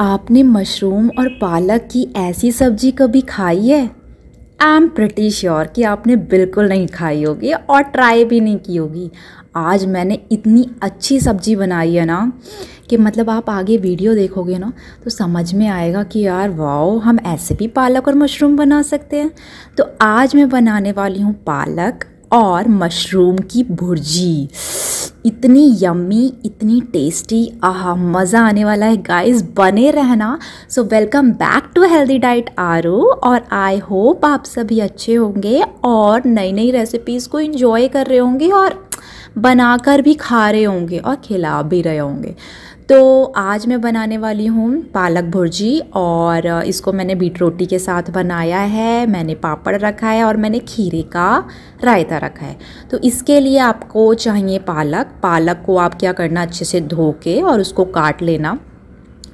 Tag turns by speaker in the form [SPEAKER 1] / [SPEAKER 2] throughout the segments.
[SPEAKER 1] आपने मशरूम और पालक की ऐसी सब्जी कभी खाई है आई एम प्रटी श्योर कि आपने बिल्कुल नहीं खाई होगी और ट्राई भी नहीं की होगी आज मैंने इतनी अच्छी सब्जी बनाई है ना कि मतलब आप आगे वीडियो देखोगे ना तो समझ में आएगा कि यार वाओ हम ऐसे भी पालक और मशरूम बना सकते हैं तो आज मैं बनाने वाली हूँ पालक और मशरूम की भुर्जी इतनी यम्मी इतनी टेस्टी आह मज़ा आने वाला है गाइस बने रहना so welcome back to healthy diet R और आई होप आप सभी अच्छे होंगे और नई नई रेसिपीज़ को इन्जॉय कर रहे होंगे और बनाकर भी खा रहे होंगे और खिला भी रहे होंगे तो आज मैं बनाने वाली हूँ पालक भुर्जी और इसको मैंने बीट रोटी के साथ बनाया है मैंने पापड़ रखा है और मैंने खीरे का रायता रखा है तो इसके लिए आपको चाहिए पालक पालक को आप क्या करना अच्छे से धो के और उसको काट लेना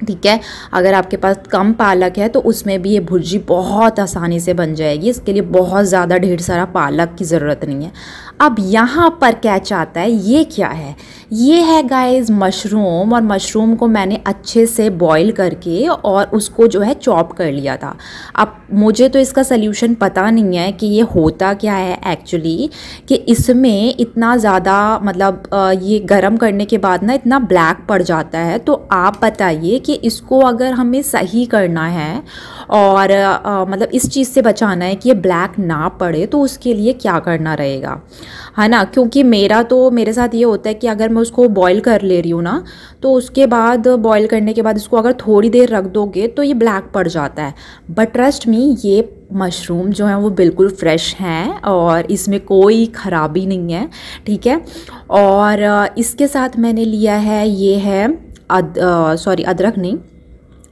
[SPEAKER 1] ठीक है अगर आपके पास कम पालक है तो उसमें भी ये भुर्जी बहुत आसानी से बन जाएगी इसके लिए बहुत ज़्यादा ढेर सारा पालक की ज़रूरत नहीं है अब यहाँ पर कैच आता है ये क्या है ये है गाइस मशरूम और मशरूम को मैंने अच्छे से बॉईल करके और उसको जो है चॉप कर लिया था अब मुझे तो इसका सल्यूशन पता नहीं है कि ये होता क्या है एक्चुअली कि इसमें इतना ज़्यादा मतलब ये गर्म करने के बाद ना इतना ब्लैक पड़ जाता है तो आप बताइए कि इसको अगर हमें सही करना है और आ, मतलब इस चीज़ से बचाना है कि ये ब्लैक ना पड़े तो उसके लिए क्या करना रहेगा है ना क्योंकि मेरा तो मेरे साथ ये होता है कि अगर मैं उसको बॉईल कर ले रही हूँ ना तो उसके बाद बॉईल करने के बाद उसको अगर थोड़ी देर रख दोगे तो ये ब्लैक पड़ जाता है बट ट्रस्ट मी ये मशरूम जो हैं वो बिल्कुल फ्रेश हैं और इसमें कोई ख़राबी नहीं है ठीक है और इसके साथ मैंने लिया है ये है अद सॉरी अदरक नहीं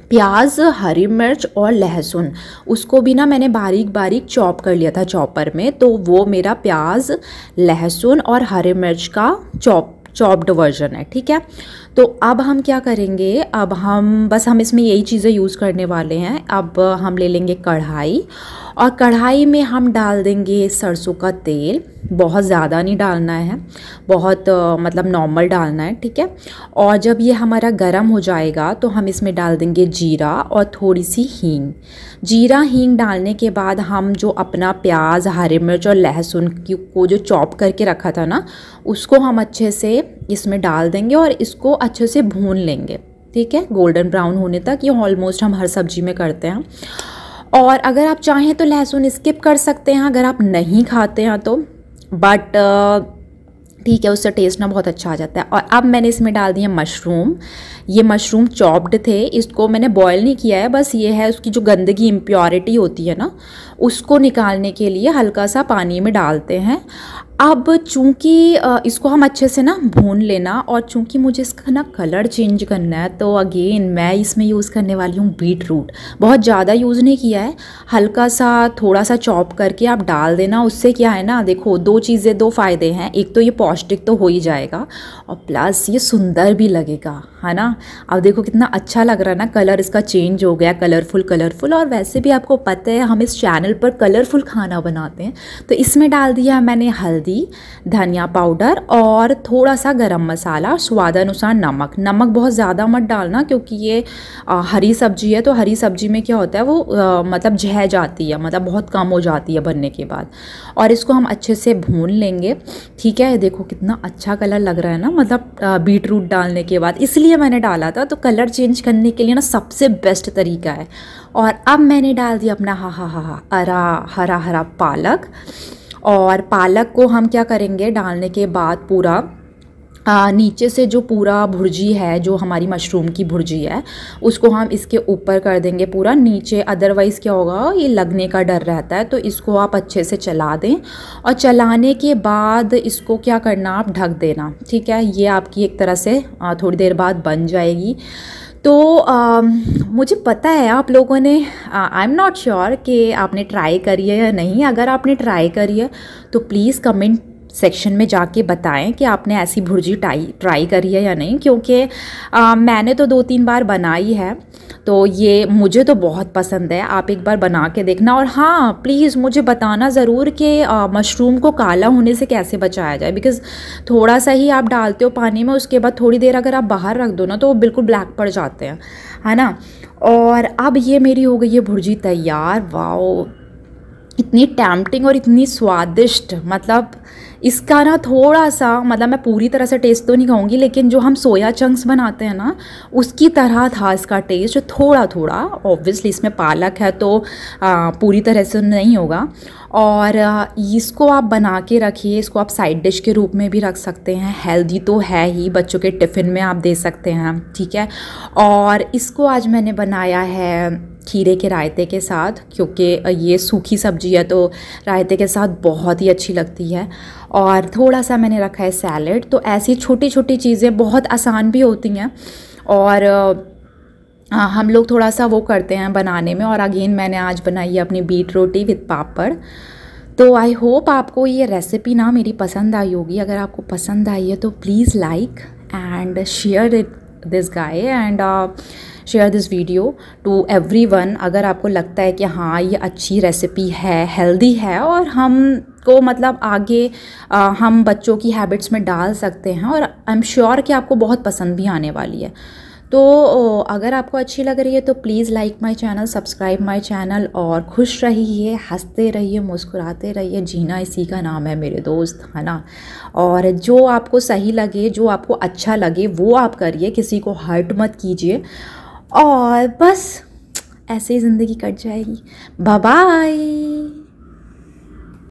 [SPEAKER 1] प्याज हरी मिर्च और लहसुन उसको भी ना मैंने बारीक बारीक चॉप कर लिया था चॉपर में तो वो मेरा प्याज लहसुन और हरी मिर्च का चॉप चॉप्ड वर्जन है ठीक है तो अब हम क्या करेंगे अब हम बस हम इसमें यही चीज़ें यूज़ करने वाले हैं अब हम ले लेंगे कढ़ाई और कढ़ाई में हम डाल देंगे सरसों का तेल बहुत ज़्यादा नहीं डालना है बहुत मतलब नॉर्मल डालना है ठीक है और जब ये हमारा गर्म हो जाएगा तो हम इसमें डाल देंगे जीरा और थोड़ी सी हींग जीरा हींग डालने के बाद हम जो अपना प्याज हरी मिर्च और लहसुन को जो चॉप करके रखा था ना उसको हम अच्छे से इसमें डाल देंगे और इसको अच्छे से भून लेंगे ठीक है गोल्डन ब्राउन होने तक ये ऑलमोस्ट हम हर सब्जी में करते हैं और अगर आप चाहें तो लहसुन स्किप कर सकते हैं अगर आप नहीं खाते हैं तो बट ठीक है उससे टेस्ट ना बहुत अच्छा आ जाता है और अब मैंने इसमें डाल दिया मशरूम ये मशरूम चॉप्ड थे इसको मैंने बॉयल नहीं किया है बस ये है उसकी जो गंदगी इम्प्योरिटी होती है ना उसको निकालने के लिए हल्का सा पानी में डालते हैं अब चूंकि इसको हम अच्छे से ना भून लेना और चूंकि मुझे इसका ना कलर चेंज करना है तो अगेन मैं इसमें यूज़ करने वाली हूँ बीट रूट बहुत ज़्यादा यूज़ नहीं किया है हल्का सा थोड़ा सा चॉप करके आप डाल देना उससे क्या है ना देखो दो चीज़ें दो फ़ायदे हैं एक तो ये पौष्टिक तो हो ही जाएगा और प्लस ये सुंदर भी लगेगा है ना अब देखो कितना अच्छा लग रहा है ना कलर इसका चेंज हो गया कलरफुल कलरफुल और वैसे भी आपको पता है हम इस चैनल पर कलरफुल खाना बनाते हैं तो इसमें डाल दिया मैंने हल्दी धनिया पाउडर और थोड़ा सा गरम मसाला स्वादानुसार नमक नमक बहुत ज़्यादा मत डालना क्योंकि ये आ, हरी सब्जी है तो हरी सब्जी में क्या होता है वो आ, मतलब जह जाती है मतलब बहुत कम हो जाती है बनने के बाद और इसको हम अच्छे से भून लेंगे ठीक है देखो कितना अच्छा कलर लग रहा है ना मतलब बीट रूट डालने के बाद इसलिए मैंने डाला था तो कलर चेंज करने के लिए ना सबसे बेस्ट तरीका है और अब मैंने डाल दिया अपना हा हा हा हा हरा हरा हरा पालक और पालक को हम क्या करेंगे डालने के बाद पूरा आ, नीचे से जो पूरा भुर्जी है जो हमारी मशरूम की भुर्जी है उसको हम इसके ऊपर कर देंगे पूरा नीचे अदरवाइज़ क्या होगा ये लगने का डर रहता है तो इसको आप अच्छे से चला दें और चलाने के बाद इसको क्या करना आप ढक देना ठीक है ये आपकी एक तरह से थोड़ी देर बाद बन जाएगी तो आ, मुझे पता है आप लोगों ने आई एम नॉट श्योर कि आपने ट्राई करी है या नहीं अगर आपने ट्राई करी है तो प्लीज़ कमेंट सेक्शन में जाके बताएं कि आपने ऐसी भुर्जी ट्राई ट्राई करी है या नहीं क्योंकि मैंने तो दो तीन बार बनाई है तो ये मुझे तो बहुत पसंद है आप एक बार बना के देखना और हाँ प्लीज़ मुझे बताना ज़रूर कि मशरूम को काला होने से कैसे बचाया जाए बिकॉज़ थोड़ा सा ही आप डालते हो पानी में उसके बाद थोड़ी देर अगर आप बाहर रख दो ना तो वो बिल्कुल ब्लैक पड़ जाते हैं है ना और अब ये मेरी हो गई है भुर्जी तैयार वाओ इतनी टैम्पटिंग और इतनी स्वादिष्ट मतलब इसका ना थोड़ा सा मतलब मैं पूरी तरह से टेस्ट तो नहीं कहूँगी लेकिन जो हम सोया चंक्स बनाते हैं ना उसकी तरह था इसका टेस्ट थोड़ा थोड़ा ऑब्वियसली इसमें पालक है तो आ, पूरी तरह से नहीं होगा और इसको आप बना के रखिए इसको आप साइड डिश के रूप में भी रख सकते हैं हेल्दी तो है ही बच्चों के टिफ़िन में आप दे सकते हैं ठीक है और इसको आज मैंने बनाया है खीरे के रायते के साथ क्योंकि ये सूखी सब्जी है तो रायते के साथ बहुत ही अच्छी लगती है और थोड़ा सा मैंने रखा है सैलड तो ऐसी छोटी छोटी चीज़ें बहुत आसान भी होती हैं और आ, हम लोग थोड़ा सा वो करते हैं बनाने में और अगेन मैंने आज बनाई है अपनी बीट रोटी विथ पापड़ तो आई होप आपको ये रेसिपी ना मेरी पसंद आई होगी अगर आपको पसंद आई है तो please like and share it this guy and share this video to everyone अगर आपको लगता है कि हाँ ये अच्छी रेसिपी है हेल्दी है और हम को मतलब आगे आ, हम बच्चों की हैबिट्स में डाल सकते हैं और आई एम श्योर कि आपको बहुत पसंद भी आने वाली है तो अगर आपको अच्छी लग रही है तो please like my channel subscribe my channel और खुश रहिए हंसते रहिए मुस्कुराते रहिए जीना इसी का नाम है मेरे दोस्त है ना और जो आपको सही लगे जो आपको अच्छा लगे वो आप करिए किसी को हर्ट मत कीजिए और बस ऐसे ही ज़िंदगी कट जाएगी बाय